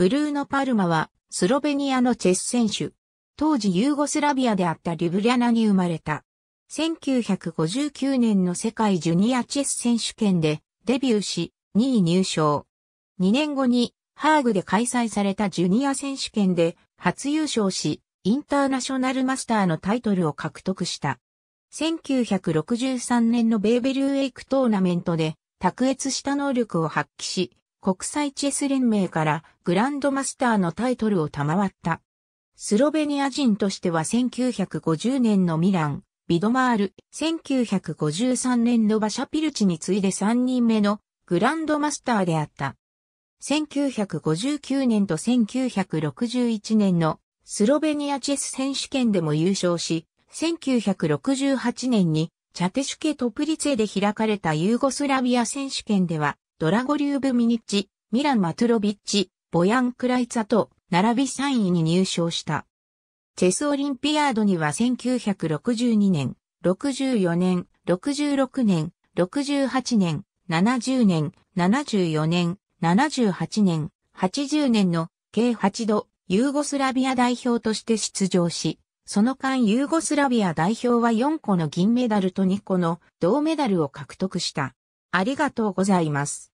ブルーノ・パルマは、スロベニアのチェス選手。当時ユーゴスラビアであったリブリャナに生まれた。1959年の世界ジュニアチェス選手権でデビューし、2位入賞。2年後に、ハーグで開催されたジュニア選手権で初優勝し、インターナショナルマスターのタイトルを獲得した。1963年のベーベルウェイクトーナメントで卓越した能力を発揮し、国際チェス連盟からグランドマスターのタイトルを賜った。スロベニア人としては1950年のミラン、ビドマール、1953年のバシャピルチに次いで3人目のグランドマスターであった。1959年と1961年のスロベニアチェス選手権でも優勝し、1968年にチャテシュケ・トプリツェで開かれたユーゴスラビア選手権ではドラゴリューブ・ミニッチ、ミラン・マトロビッチ、ボヤン・クライツァと並び3位に入賞した。チェスオリンピアードには1962年、64年、66年、68年、70年、74年、78年、80年の計8度ユーゴスラビア代表として出場し、その間ユーゴスラビア代表は4個の銀メダルと2個の銅メダルを獲得した。ありがとうございます。